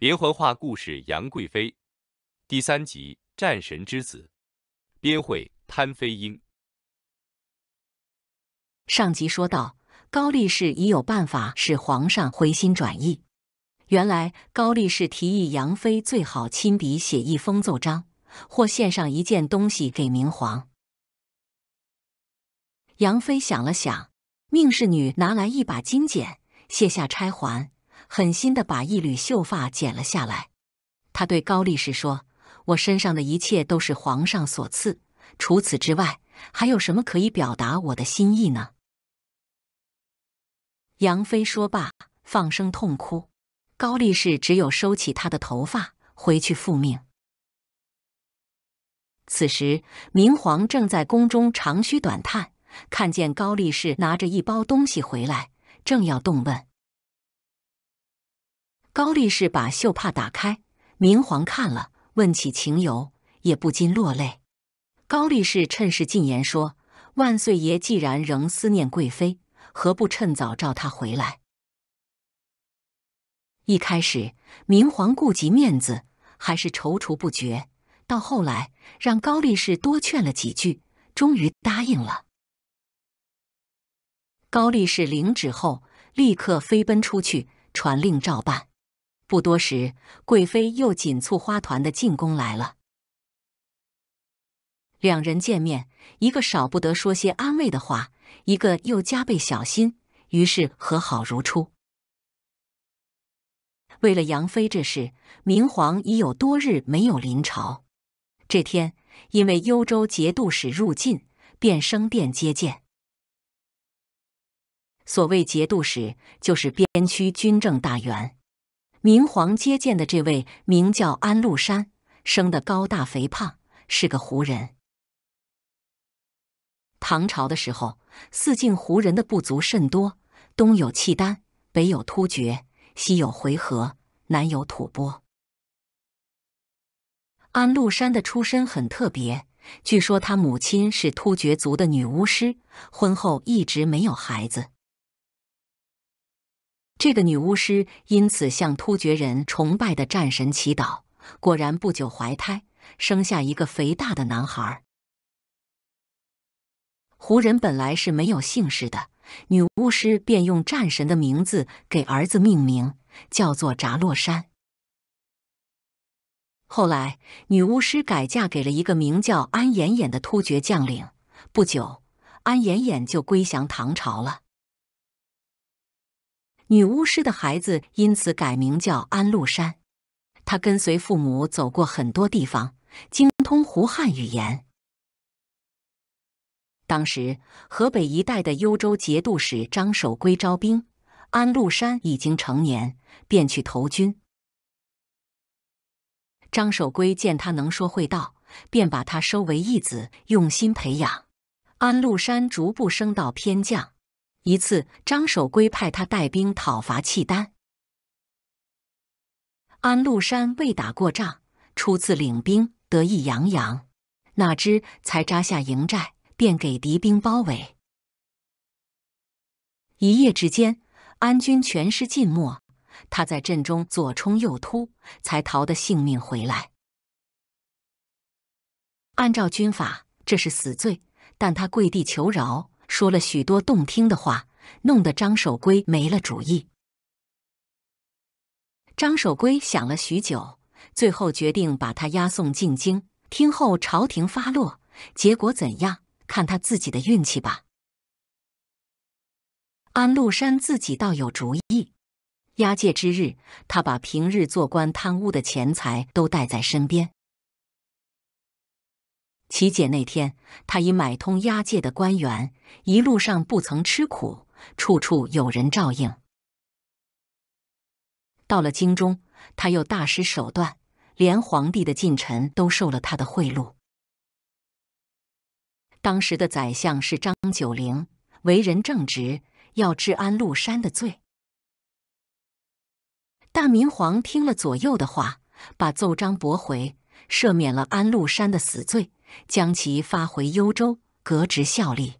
连环画故事《杨贵妃》第三集《战神之子》，编绘潘飞英。上集说到，高力士已有办法使皇上回心转意。原来高力士提议杨妃最好亲笔写一封奏章，或献上一件东西给明皇。杨妃想了想，命侍女拿来一把金剪，卸下钗环。狠心的把一缕秀发剪了下来，他对高力士说：“我身上的一切都是皇上所赐，除此之外还有什么可以表达我的心意呢？”杨妃说罢，放声痛哭。高力士只有收起他的头发，回去复命。此时，明皇正在宫中长吁短叹，看见高力士拿着一包东西回来，正要动问。高力士把绣帕打开，明皇看了，问起情由，也不禁落泪。高力士趁势进言说：“万岁爷既然仍思念贵妃，何不趁早召她回来？”一开始，明皇顾及面子，还是踌躇不决。到后来，让高力士多劝了几句，终于答应了。高力士领旨后，立刻飞奔出去，传令照办。不多时，贵妃又锦簇花团的进宫来了。两人见面，一个少不得说些安慰的话，一个又加倍小心，于是和好如初。为了杨妃这事，明皇已有多日没有临朝。这天，因为幽州节度使入晋，便升殿接见。所谓节度使，就是边区军政大员。明皇接见的这位名叫安禄山，生得高大肥胖，是个胡人。唐朝的时候，四境胡人的部族甚多，东有契丹，北有突厥，西有回纥，南有吐蕃。安禄山的出身很特别，据说他母亲是突厥族的女巫师，婚后一直没有孩子。这个女巫师因此向突厥人崇拜的战神祈祷，果然不久怀胎，生下一个肥大的男孩。胡人本来是没有姓氏的，女巫师便用战神的名字给儿子命名，叫做扎洛山。后来，女巫师改嫁给了一个名叫安延衍的突厥将领，不久，安延衍就归降唐朝了。女巫师的孩子因此改名叫安禄山。他跟随父母走过很多地方，精通胡汉语言。当时河北一带的幽州节度使张守圭招兵，安禄山已经成年，便去投军。张守圭见他能说会道，便把他收为义子，用心培养。安禄山逐步升到偏将。一次，张守珪派他带兵讨伐契丹。安禄山未打过仗，初次领兵，得意洋洋。哪知才扎下营寨，便给敌兵包围。一夜之间，安军全师尽没。他在阵中左冲右突，才逃得性命回来。按照军法，这是死罪。但他跪地求饶。说了许多动听的话，弄得张守圭没了主意。张守圭想了许久，最后决定把他押送进京，听候朝廷发落。结果怎样，看他自己的运气吧。安禄山自己倒有主意。押解之日，他把平日做官贪污的钱财都带在身边。其姐那天，他已买通押解的官员，一路上不曾吃苦，处处有人照应。到了京中，他又大施手段，连皇帝的近臣都受了他的贿赂。当时的宰相是张九龄，为人正直，要治安禄山的罪。大明皇听了左右的话，把奏章驳回，赦免了安禄山的死罪。将其发回幽州，革职效力。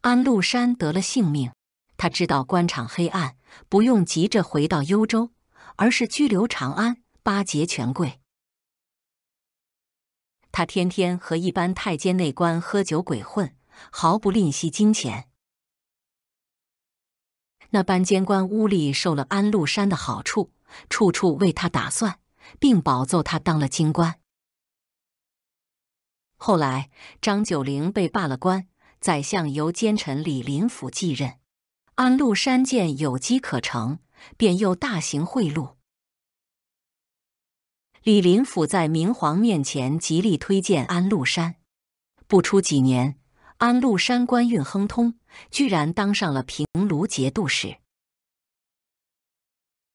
安禄山得了性命，他知道官场黑暗，不用急着回到幽州，而是拘留长安，巴结权贵。他天天和一般太监内官喝酒鬼混，毫不吝惜金钱。那班监官污吏受了安禄山的好处，处处为他打算，并保奏他当了京官。后来，张九龄被罢了官，宰相由奸臣李林甫继任。安禄山见有机可乘，便又大行贿赂。李林甫在明皇面前极力推荐安禄山。不出几年，安禄山官运亨通，居然当上了平卢节度使。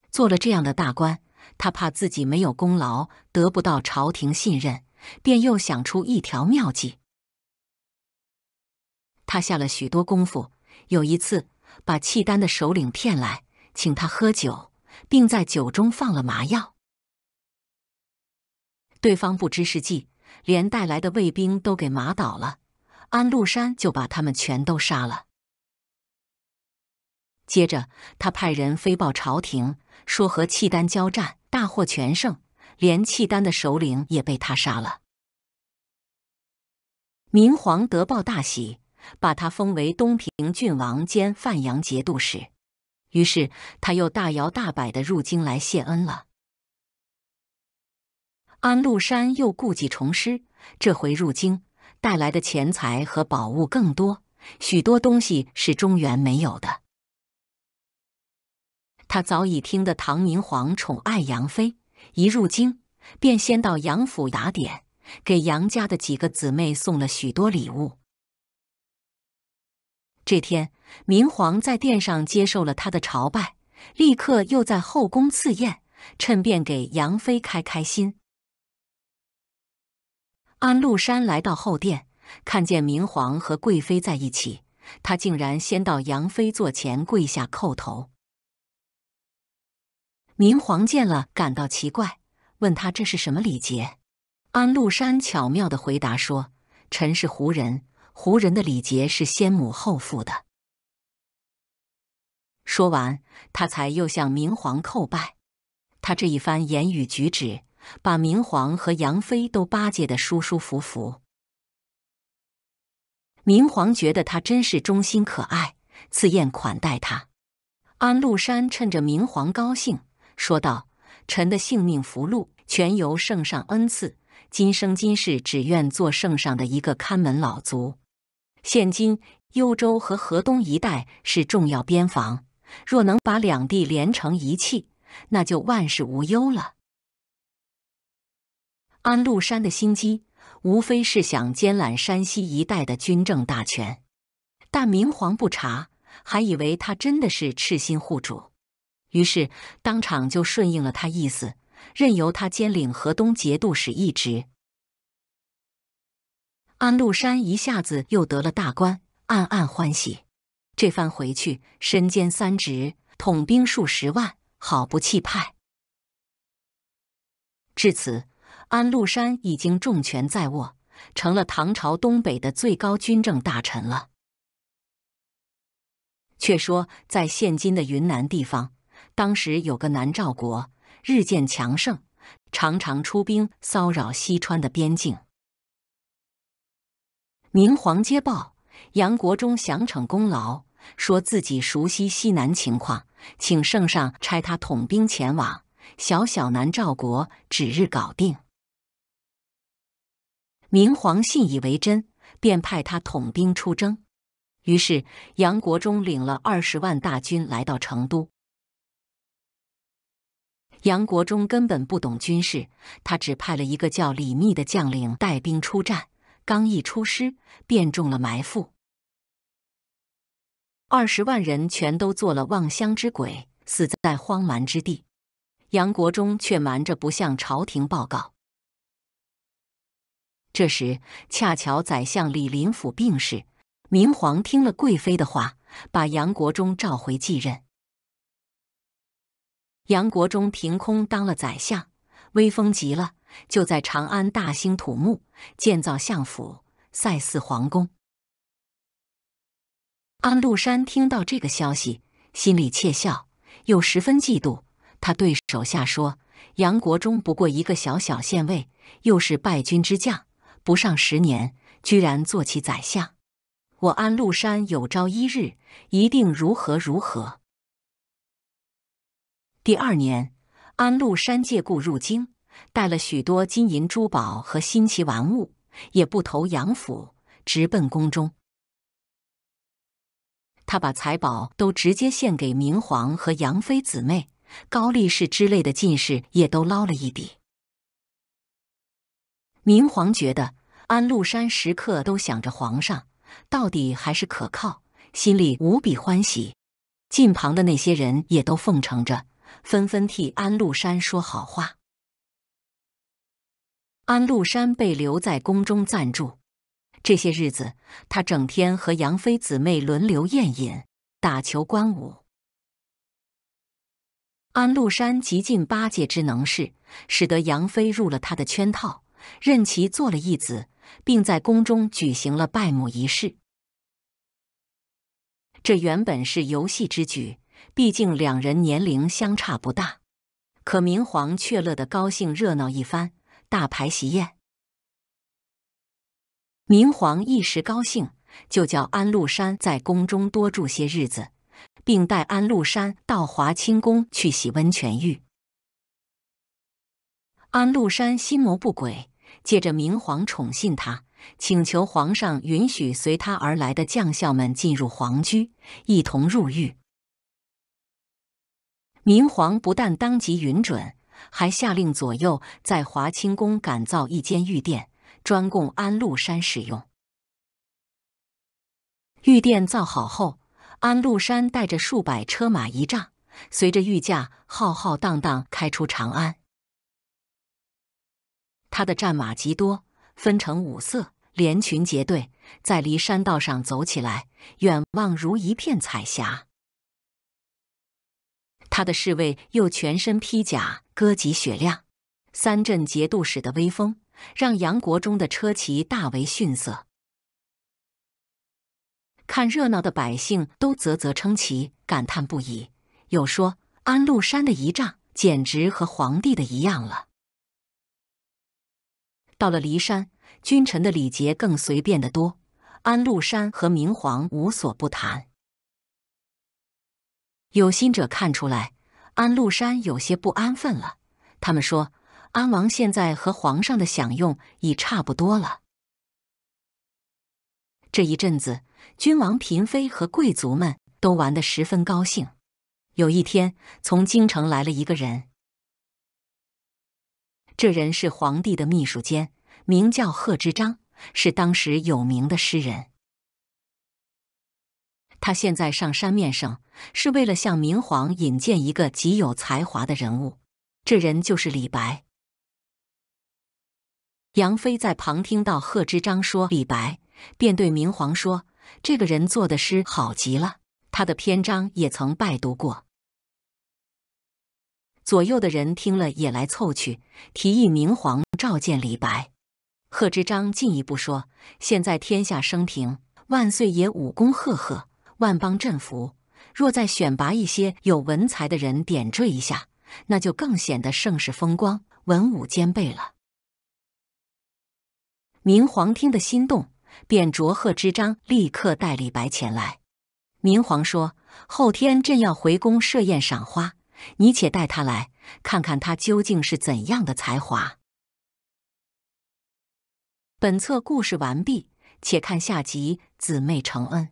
做了这样的大官，他怕自己没有功劳，得不到朝廷信任。便又想出一条妙计。他下了许多功夫，有一次把契丹的首领骗来，请他喝酒，并在酒中放了麻药。对方不知是计，连带来的卫兵都给麻倒了。安禄山就把他们全都杀了。接着，他派人飞报朝廷，说和契丹交战大获全胜。连契丹的首领也被他杀了。明皇得报大喜，把他封为东平郡王兼范阳节度使。于是他又大摇大摆的入京来谢恩了。安禄山又故伎重施，这回入京带来的钱财和宝物更多，许多东西是中原没有的。他早已听得唐明皇宠爱杨妃。一入京，便先到杨府打点，给杨家的几个姊妹送了许多礼物。这天，明皇在殿上接受了他的朝拜，立刻又在后宫赐宴，趁便给杨妃开开心。安禄山来到后殿，看见明皇和贵妃在一起，他竟然先到杨妃座前跪下叩头。明皇见了，感到奇怪，问他这是什么礼节。安禄山巧妙的回答说：“臣是胡人，胡人的礼节是先母后父的。”说完，他才又向明皇叩拜。他这一番言语举止，把明皇和杨妃都巴结的舒舒服服。明皇觉得他真是忠心可爱，赐宴款待他。安禄山趁着明皇高兴。说道：“臣的性命福禄全由圣上恩赐，今生今世只愿做圣上的一个看门老卒。现今幽州和河东一带是重要边防，若能把两地连成一气，那就万事无忧了。安禄山的心机，无非是想兼揽山西一带的军政大权，但明皇不察，还以为他真的是赤心护主。”于是当场就顺应了他意思，任由他兼领河东节度使一职。安禄山一下子又得了大官，暗暗欢喜。这番回去，身兼三职，统兵数十万，好不气派。至此，安禄山已经重权在握，成了唐朝东北的最高军政大臣了。却说，在现今的云南地方。当时有个南诏国日渐强盛，常常出兵骚扰西川的边境。明皇接报，杨国忠想逞功劳，说自己熟悉西南情况，请圣上差他统兵前往，小小南诏国指日搞定。明皇信以为真，便派他统兵出征。于是杨国忠领了二十万大军来到成都。杨国忠根本不懂军事，他只派了一个叫李密的将领带兵出战。刚一出师，便中了埋伏，二十万人全都做了望乡之鬼，死在荒蛮之地。杨国忠却瞒着不向朝廷报告。这时恰巧宰相李林甫病逝，明皇听了贵妃的话，把杨国忠召回继任。杨国忠凭空当了宰相，威风极了，就在长安大兴土木，建造相府、塞祀皇宫。安禄山听到这个消息，心里窃笑，又十分嫉妒。他对手下说：“杨国忠不过一个小小县尉，又是败军之将，不上十年，居然做起宰相。我安禄山有朝一日，一定如何如何。”第二年，安禄山借故入京，带了许多金银珠宝和新奇玩物，也不投杨府，直奔宫中。他把财宝都直接献给明皇和杨妃姊妹、高力士之类的进士，也都捞了一笔。明皇觉得安禄山时刻都想着皇上，到底还是可靠，心里无比欢喜。近旁的那些人也都奉承着。纷纷替安禄山说好话，安禄山被留在宫中暂住。这些日子，他整天和杨妃姊妹轮流宴饮、打球、观舞。安禄山极尽八戒之能事，使得杨妃入了他的圈套，任其做了义子，并在宫中举行了拜母仪式。这原本是游戏之举。毕竟两人年龄相差不大，可明皇却乐得高兴热闹一番，大排席宴。明皇一时高兴，就叫安禄山在宫中多住些日子，并带安禄山到华清宫去洗温泉浴。安禄山心谋不轨，借着明皇宠信他，请求皇上允许随他而来的将校们进入皇居，一同入狱。明皇不但当即允准，还下令左右在华清宫赶造一间御殿，专供安禄山使用。御殿造好后，安禄山带着数百车马仪仗，随着御驾浩浩荡荡开出长安。他的战马极多，分成五色，连群结队，在离山道上走起来，远望如一片彩霞。他的侍卫又全身披甲，戈脊雪亮。三镇节度使的威风让杨国忠的车骑大为逊色。看热闹的百姓都啧啧称奇，感叹不已。有说安禄山的仪仗简直和皇帝的一样了。到了骊山，君臣的礼节更随便的多。安禄山和明皇无所不谈。有心者看出来，安禄山有些不安分了。他们说，安王现在和皇上的享用已差不多了。这一阵子，君王、嫔妃和贵族们都玩得十分高兴。有一天，从京城来了一个人，这人是皇帝的秘书监，名叫贺知章，是当时有名的诗人。他现在上山面圣，是为了向明皇引荐一个极有才华的人物，这人就是李白。杨飞在旁听到贺知章说李白，便对明皇说：“这个人做的诗好极了，他的篇章也曾拜读过。”左右的人听了也来凑去，提议明皇召见李白。贺知章进一步说：“现在天下升平，万岁爷武功赫赫。”万邦镇服，若再选拔一些有文才的人点缀一下，那就更显得盛世风光，文武兼备了。明皇听得心动，便着贺知章立刻带李白前来。明皇说：“后天朕要回宫设宴赏花，你且带他来看看，他究竟是怎样的才华。”本册故事完毕，且看下集《姊妹承恩》。